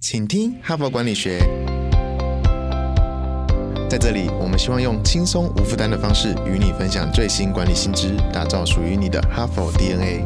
请听《哈佛管理学》。在这里，我们希望用轻松无负担的方式与你分享最新管理新知，打造属于你的哈佛 DNA。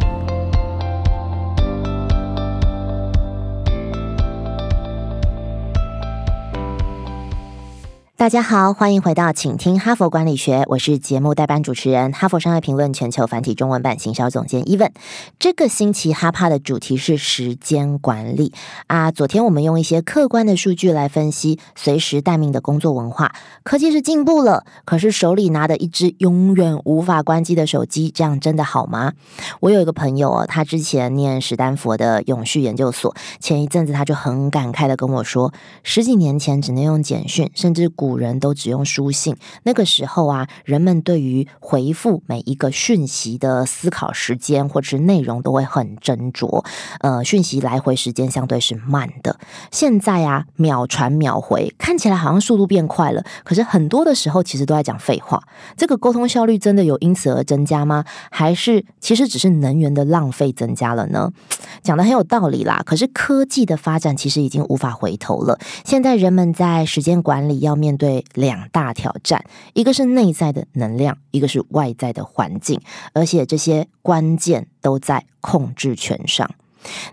大家好，欢迎回到，请听《哈佛管理学》，我是节目代班主持人、哈佛商业评论全球繁体中文版行销总监 e v a n 这个星期哈帕的主题是时间管理啊。昨天我们用一些客观的数据来分析随时待命的工作文化。科技是进步了，可是手里拿的一只永远无法关机的手机，这样真的好吗？我有一个朋友，哦，他之前念史丹佛的永续研究所，前一阵子他就很感慨的跟我说，十几年前只能用简讯，甚至古。人都只用书信，那个时候啊，人们对于回复每一个讯息的思考时间或者是内容都会很斟酌，呃，讯息来回时间相对是慢的。现在啊，秒传秒回，看起来好像速度变快了，可是很多的时候其实都在讲废话。这个沟通效率真的有因此而增加吗？还是其实只是能源的浪费增加了呢？讲的很有道理啦，可是科技的发展其实已经无法回头了。现在人们在时间管理要面。面对两大挑战，一个是内在的能量，一个是外在的环境，而且这些关键都在控制权上。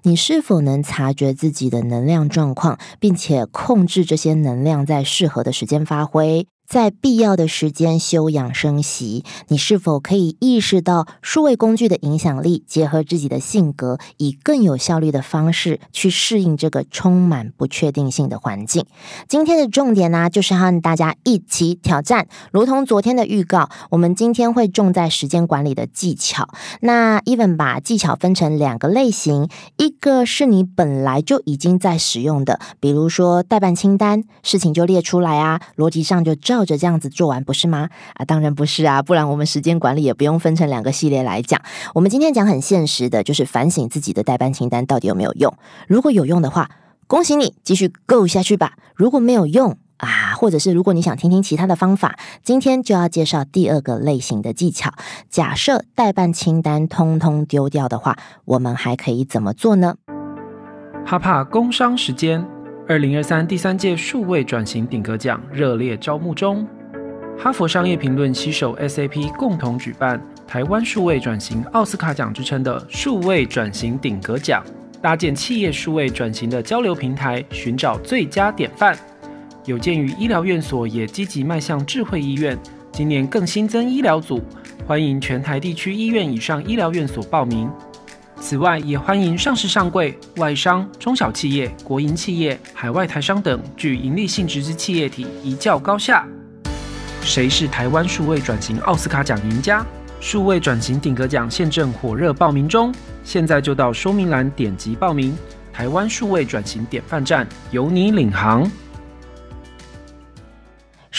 你是否能察觉自己的能量状况，并且控制这些能量在适合的时间发挥？在必要的时间休养生息，你是否可以意识到数位工具的影响力？结合自己的性格，以更有效率的方式去适应这个充满不确定性的环境。今天的重点呢，就是和大家一起挑战。如同昨天的预告，我们今天会重在时间管理的技巧。那 Even 把技巧分成两个类型，一个是你本来就已经在使用的，比如说代办清单，事情就列出来啊，逻辑上就照。照着这样子做完不是吗？啊，当然不是啊，不然我们时间管理也不用分成两个系列来讲。我们今天讲很现实的，就是反省自己的代办清单到底有没有用。如果有用的话，恭喜你，继续 go 下去吧。如果没有用啊，或者是如果你想听听其他的方法，今天就要介绍第二个类型的技巧。假设代办清单通通丢掉的话，我们还可以怎么做呢？哈帕工商时间。二零二三第三届数位转型顶格奖热烈招募中，哈佛商业评论携手 SAP 共同举办“台湾数位转型奥斯卡奖”之称的数位转型顶格奖，搭建企业数位转型的交流平台，寻找最佳典范。有鉴于医疗院所也积极迈向智慧医院，今年更新增医疗组，欢迎全台地区医院以上医疗院所报名。此外，也欢迎上市上柜外商、中小企业、国营企业、海外台商等具盈利性质之企业体一较高下。谁是台湾数位转型奥斯卡奖赢家？数位转型顶格奖现正火热报名中，现在就到说明栏点击报名。台湾数位转型典范站由你领航。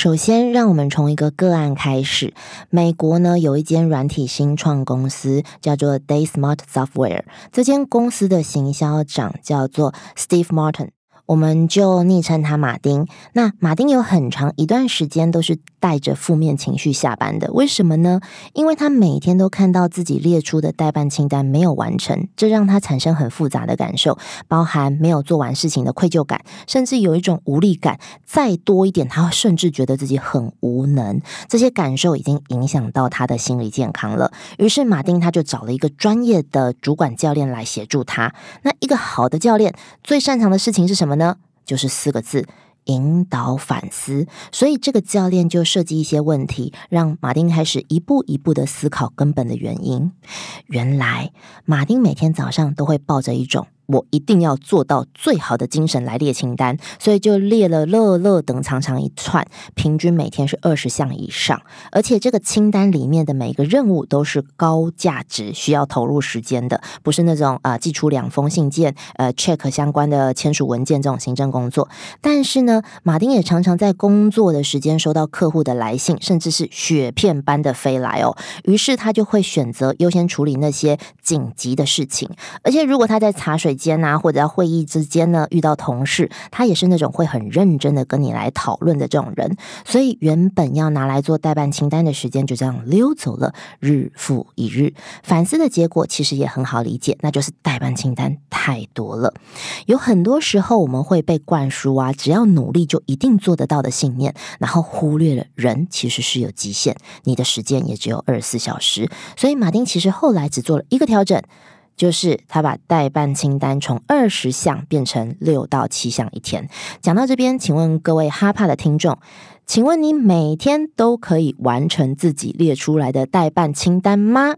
首先，让我们从一个个案开始。美国呢有一间软体新创公司，叫做 DaySmart Software。这间公司的行销长叫做 Steve Martin。我们就昵称他马丁。那马丁有很长一段时间都是带着负面情绪下班的，为什么呢？因为他每天都看到自己列出的代办清单没有完成，这让他产生很复杂的感受，包含没有做完事情的愧疚感，甚至有一种无力感。再多一点，他甚至觉得自己很无能。这些感受已经影响到他的心理健康了。于是马丁他就找了一个专业的主管教练来协助他。那一个好的教练最擅长的事情是什么呢？呢，就是四个字：引导反思。所以，这个教练就设计一些问题，让马丁开始一步一步的思考根本的原因。原来，马丁每天早上都会抱着一种。我一定要做到最好的精神来列清单，所以就列了乐乐等长长一串，平均每天是二十项以上。而且这个清单里面的每一个任务都是高价值、需要投入时间的，不是那种呃寄出两封信件、呃 check 相关的签署文件这种行政工作。但是呢，马丁也常常在工作的时间收到客户的来信，甚至是雪片般的飞来哦。于是他就会选择优先处理那些紧急的事情。而且如果他在茶水间呐，或者在会议之间呢遇到同事，他也是那种会很认真的跟你来讨论的这种人，所以原本要拿来做代办清单的时间就这样溜走了。日复一日，反思的结果其实也很好理解，那就是代办清单太多了。有很多时候我们会被灌输啊，只要努力就一定做得到的信念，然后忽略了人其实是有极限，你的时间也只有二十四小时。所以马丁其实后来只做了一个调整。就是他把代办清单从二十项变成六到七项一天。讲到这边，请问各位哈帕的听众，请问你每天都可以完成自己列出来的代办清单吗？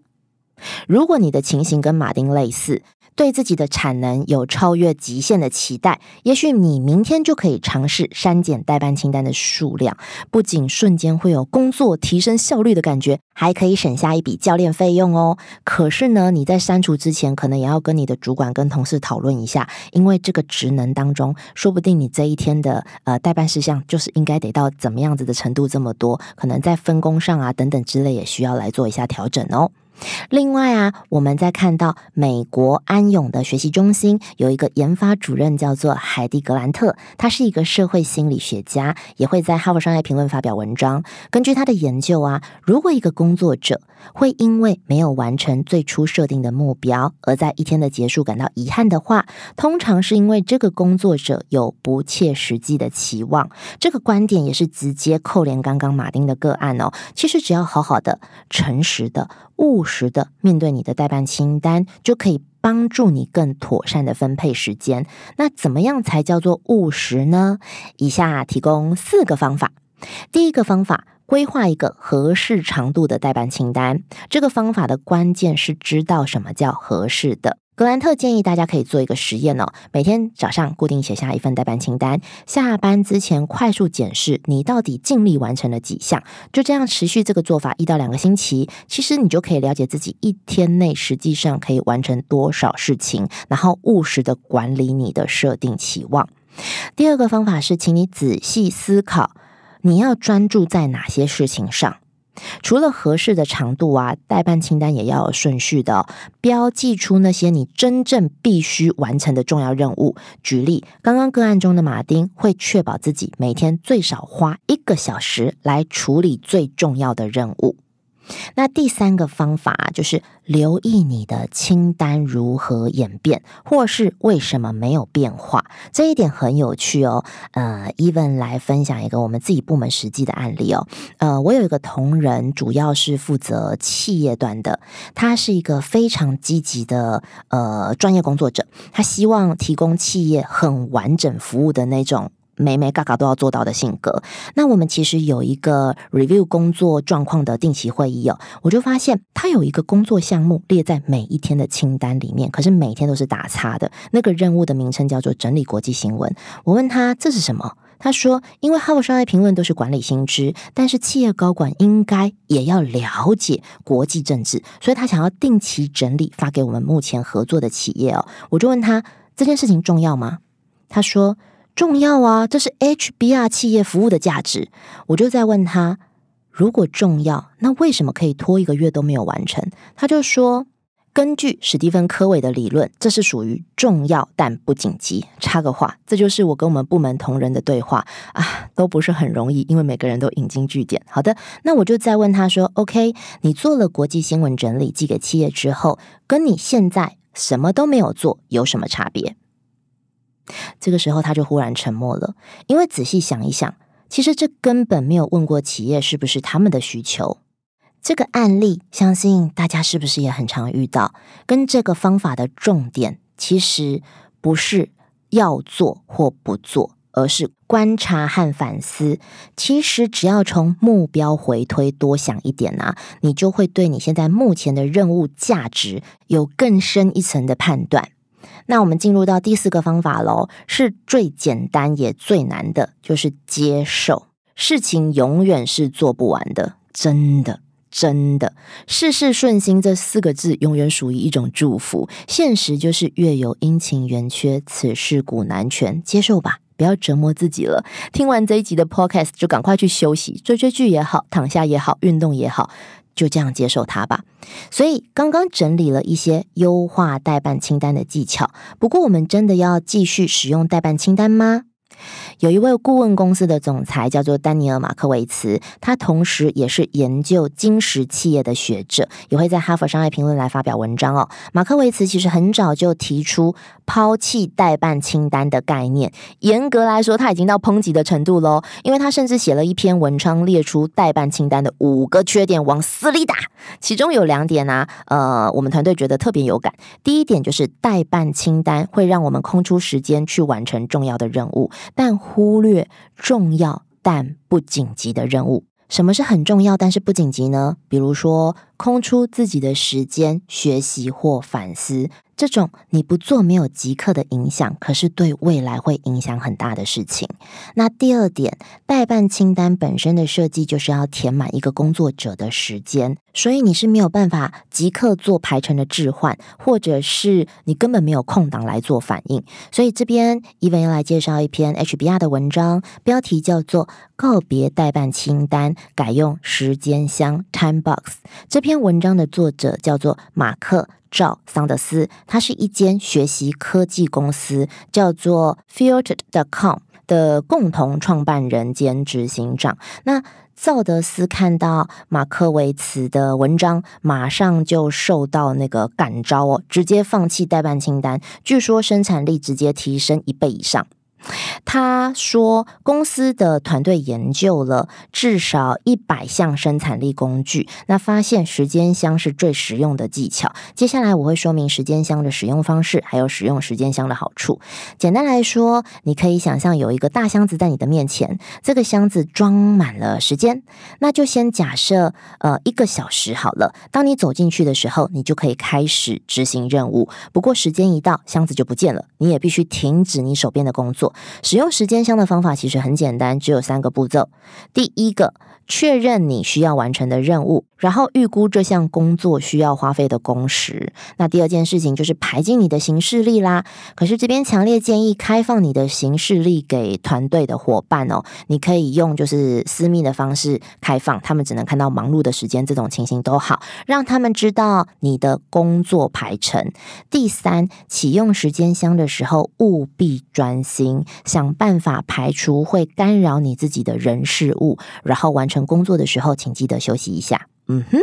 如果你的情形跟马丁类似。对自己的产能有超越极限的期待，也许你明天就可以尝试删减代办清单的数量，不仅瞬间会有工作提升效率的感觉，还可以省下一笔教练费用哦。可是呢，你在删除之前，可能也要跟你的主管跟同事讨论一下，因为这个职能当中，说不定你这一天的呃代办事项就是应该得到怎么样子的程度这么多，可能在分工上啊等等之类，也需要来做一下调整哦。另外啊，我们在看到美国安永的学习中心有一个研发主任叫做海蒂格兰特，他是一个社会心理学家，也会在《哈佛商业评论》发表文章。根据他的研究啊，如果一个工作者会因为没有完成最初设定的目标，而在一天的结束感到遗憾的话，通常是因为这个工作者有不切实际的期望。这个观点也是直接扣连刚刚马丁的个案哦。其实只要好好的、诚实的、务。务实的面对你的代办清单，就可以帮助你更妥善的分配时间。那怎么样才叫做务实呢？以下提供四个方法。第一个方法，规划一个合适长度的代办清单。这个方法的关键是知道什么叫合适的。格兰特建议大家可以做一个实验哦，每天早上固定写下一份待办清单，下班之前快速检视你到底尽力完成了几项。就这样持续这个做法一到两个星期，其实你就可以了解自己一天内实际上可以完成多少事情，然后务实的管理你的设定期望。第二个方法是，请你仔细思考你要专注在哪些事情上。除了合适的长度啊，代办清单也要有顺序的，标记出那些你真正必须完成的重要任务。举例，刚刚个案中的马丁会确保自己每天最少花一个小时来处理最重要的任务。那第三个方法就是留意你的清单如何演变，或是为什么没有变化。这一点很有趣哦。呃，Even 来分享一个我们自己部门实际的案例哦。呃，我有一个同仁，主要是负责企业端的，他是一个非常积极的呃专业工作者，他希望提供企业很完整服务的那种。每每嘎嘎都要做到的性格，那我们其实有一个 review 工作状况的定期会议哦。我就发现他有一个工作项目列在每一天的清单里面，可是每天都是打叉的。那个任务的名称叫做整理国际新闻。我问他这是什么？他说因为哈佛商业评论都是管理薪资，但是企业高管应该也要了解国际政治，所以他想要定期整理发给我们目前合作的企业哦。我就问他这件事情重要吗？他说。重要啊，这是 HBR 企业服务的价值。我就在问他，如果重要，那为什么可以拖一个月都没有完成？他就说，根据史蒂芬科维的理论，这是属于重要但不紧急。插个话，这就是我跟我们部门同仁的对话啊，都不是很容易，因为每个人都引经据典。好的，那我就再问他说，OK，你做了国际新闻整理寄给企业之后，跟你现在什么都没有做有什么差别？这个时候，他就忽然沉默了。因为仔细想一想，其实这根本没有问过企业是不是他们的需求。这个案例，相信大家是不是也很常遇到？跟这个方法的重点，其实不是要做或不做，而是观察和反思。其实只要从目标回推多想一点啊，你就会对你现在目前的任务价值有更深一层的判断。那我们进入到第四个方法喽，是最简单也最难的，就是接受。事情永远是做不完的，真的真的。事事顺心这四个字永远属于一种祝福。现实就是月有阴晴圆缺，此事古难全。接受吧，不要折磨自己了。听完这一集的 Podcast 就赶快去休息，追追剧也好，躺下也好，运动也好。就这样接受它吧。所以刚刚整理了一些优化代办清单的技巧。不过，我们真的要继续使用代办清单吗？有一位顾问公司的总裁叫做丹尼尔·马克维茨，他同时也是研究金石企业的学者，也会在《哈佛商业评论》来发表文章哦。马克维茨其实很早就提出抛弃代办清单的概念，严格来说他已经到抨击的程度喽，因为他甚至写了一篇文章，列出代办清单的五个缺点，往死里打。其中有两点呢，呃，我们团队觉得特别有感。第一点就是代办清单会让我们空出时间去完成重要的任务，但忽略重要但不紧急的任务。什么是很重要但是不紧急呢？比如说，空出自己的时间学习或反思。这种你不做没有即刻的影响，可是对未来会影响很大的事情。那第二点，代办清单本身的设计就是要填满一个工作者的时间，所以你是没有办法即刻做排程的置换，或者是你根本没有空档来做反应。所以这边伊文要来介绍一篇 HBR 的文章，标题叫做《告别代办清单，改用时间箱 （Time Box）》。这篇文章的作者叫做马克。赵桑德斯，他是一间学习科技公司，叫做 Filtered.com 的共同创办人兼执行长。那赵德斯看到马克维茨的文章，马上就受到那个感召哦，直接放弃代办清单，据说生产力直接提升一倍以上。他说：“公司的团队研究了至少一百项生产力工具，那发现时间箱是最实用的技巧。接下来我会说明时间箱的使用方式，还有使用时间箱的好处。简单来说，你可以想象有一个大箱子在你的面前，这个箱子装满了时间。那就先假设，呃，一个小时好了。当你走进去的时候，你就可以开始执行任务。不过时间一到，箱子就不见了，你也必须停止你手边的工作。”使用时间箱的方法其实很简单，只有三个步骤。第一个。确认你需要完成的任务，然后预估这项工作需要花费的工时。那第二件事情就是排进你的行事历啦。可是这边强烈建议开放你的行事历给团队的伙伴哦。你可以用就是私密的方式开放，他们只能看到忙碌的时间，这种情形都好，让他们知道你的工作排程。第三，启用时间箱的时候务必专心，想办法排除会干扰你自己的人事物，然后完成。工作的时候，请记得休息一下。嗯哼，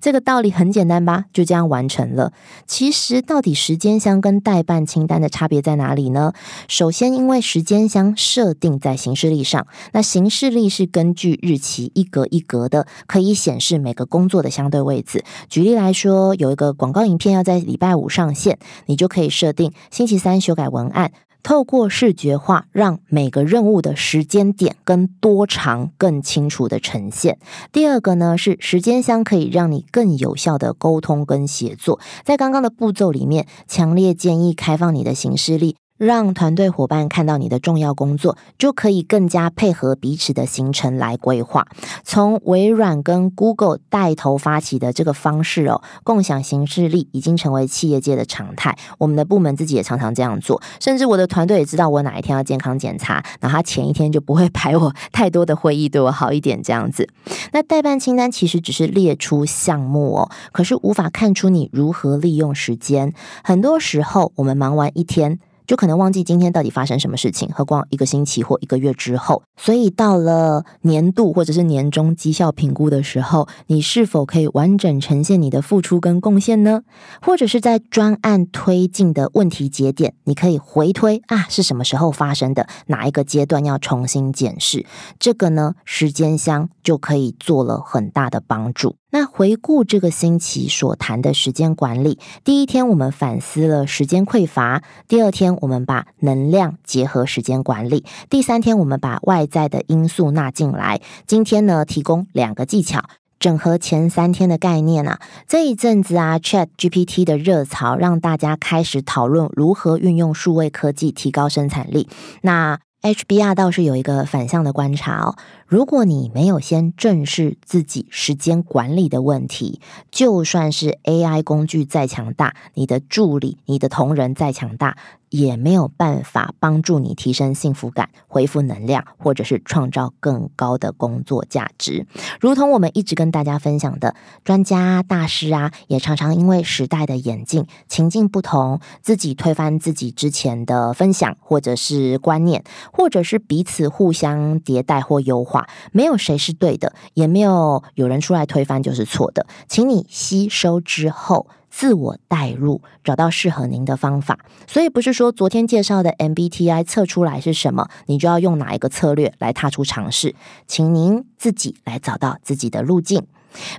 这个道理很简单吧？就这样完成了。其实，到底时间箱跟代办清单的差别在哪里呢？首先，因为时间箱设定在行事历上，那行事历是根据日期一格一格的，可以显示每个工作的相对位置。举例来说，有一个广告影片要在礼拜五上线，你就可以设定星期三修改文案。透过视觉化，让每个任务的时间点跟多长更清楚的呈现。第二个呢，是时间箱可以让你更有效的沟通跟协作。在刚刚的步骤里面，强烈建议开放你的行事历。让团队伙伴看到你的重要工作，就可以更加配合彼此的行程来规划。从微软跟 Google 带头发起的这个方式哦，共享行事力已经成为企业界的常态。我们的部门自己也常常这样做，甚至我的团队也知道我哪一天要健康检查，然后他前一天就不会 排我太多的会议，对我好一点这样子。那代办清单其实只是列出项目哦，可是无法看出你如何利用时间。很多时候我们忙完一天。就可能忘记今天到底发生什么事情，何况一个星期或一个月之后。所以到了年度或者是年终绩效评估的时候，你是否可以完整呈现你的付出跟贡献呢？或者是在专案推进的问题节点，你可以回推啊，是什么时候发生的，哪一个阶段要重新检视？这个呢，时间箱就可以做了很大的帮助。那回顾这个星期所谈的时间管理，第一天我们反思了时间匮乏，第二天我们把能量结合时间管理，第三天我们把外在的因素纳进来。今天呢，提供两个技巧，整合前三天的概念啊。这一阵子啊，Chat GPT 的热潮让大家开始讨论如何运用数位科技提高生产力。那 HBR 倒是有一个反向的观察哦，如果你没有先正视自己时间管理的问题，就算是 AI 工具再强大，你的助理、你的同仁再强大。也没有办法帮助你提升幸福感、恢复能量，或者是创造更高的工作价值。如同我们一直跟大家分享的，专家大师啊，也常常因为时代的眼镜、情境不同，自己推翻自己之前的分享，或者是观念，或者是彼此互相迭代或优化。没有谁是对的，也没有有人出来推翻就是错的。请你吸收之后。自我代入，找到适合您的方法。所以不是说昨天介绍的 MBTI 测出来是什么，你就要用哪一个策略来踏出尝试，请您自己来找到自己的路径。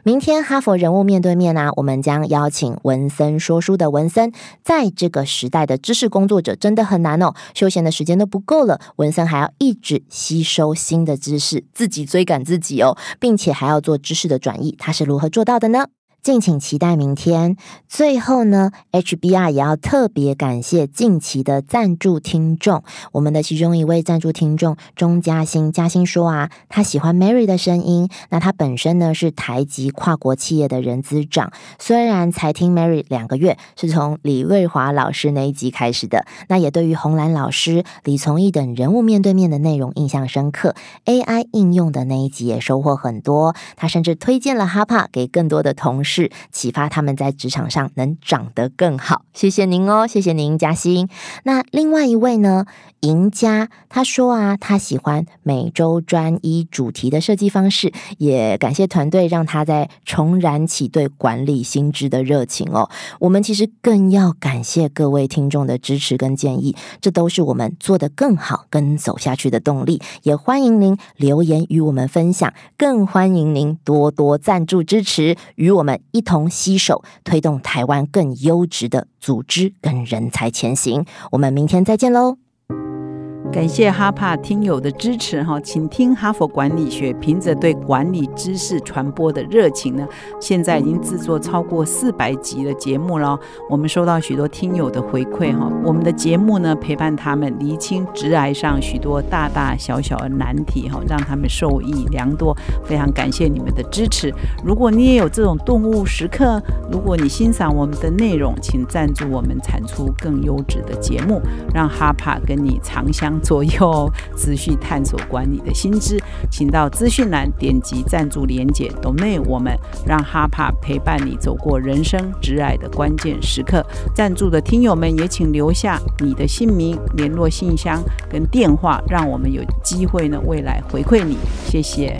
明天哈佛人物面对面呢，我们将邀请文森说书的文森，在这个时代的知识工作者真的很难哦，休闲的时间都不够了，文森还要一直吸收新的知识，自己追赶自己哦，并且还要做知识的转移，他是如何做到的呢？敬请期待明天。最后呢，HBR 也要特别感谢近期的赞助听众。我们的其中一位赞助听众钟嘉欣。嘉欣说啊，他喜欢 Mary 的声音。那他本身呢是台籍跨国企业的人资长，虽然才听 Mary 两个月，是从李瑞华老师那一集开始的。那也对于红蓝老师、李从义等人物面对面的内容印象深刻。AI 应用的那一集也收获很多。他甚至推荐了哈帕给更多的同事。是启发他们在职场上能长得更好。谢谢您哦，谢谢您，嘉欣。那另外一位呢，赢家他说啊，他喜欢每周专一主题的设计方式，也感谢团队让他在重燃起对管理薪资的热情哦。我们其实更要感谢各位听众的支持跟建议，这都是我们做得更好跟走下去的动力。也欢迎您留言与我们分享，更欢迎您多多赞助支持与我们。一同携手推动台湾更优质的组织跟人才前行。我们明天再见喽！感谢哈帕听友的支持哈，请听哈佛管理学，凭着对管理知识传播的热情呢，现在已经制作超过四百集的节目了。我们收到许多听友的回馈哈，我们的节目呢陪伴他们厘清直癌上许多大大小小的难题哈，让他们受益良多。非常感谢你们的支持。如果你也有这种顿悟时刻，如果你欣赏我们的内容，请赞助我们产出更优质的节目，让哈帕跟你长相。左右持续探索管理的新知，请到资讯栏点击赞助连结。懂内我们让哈帕陪伴你走过人生挚爱的关键时刻。赞助的听友们也请留下你的姓名、联络信箱跟电话，让我们有机会呢未来回馈你。谢谢。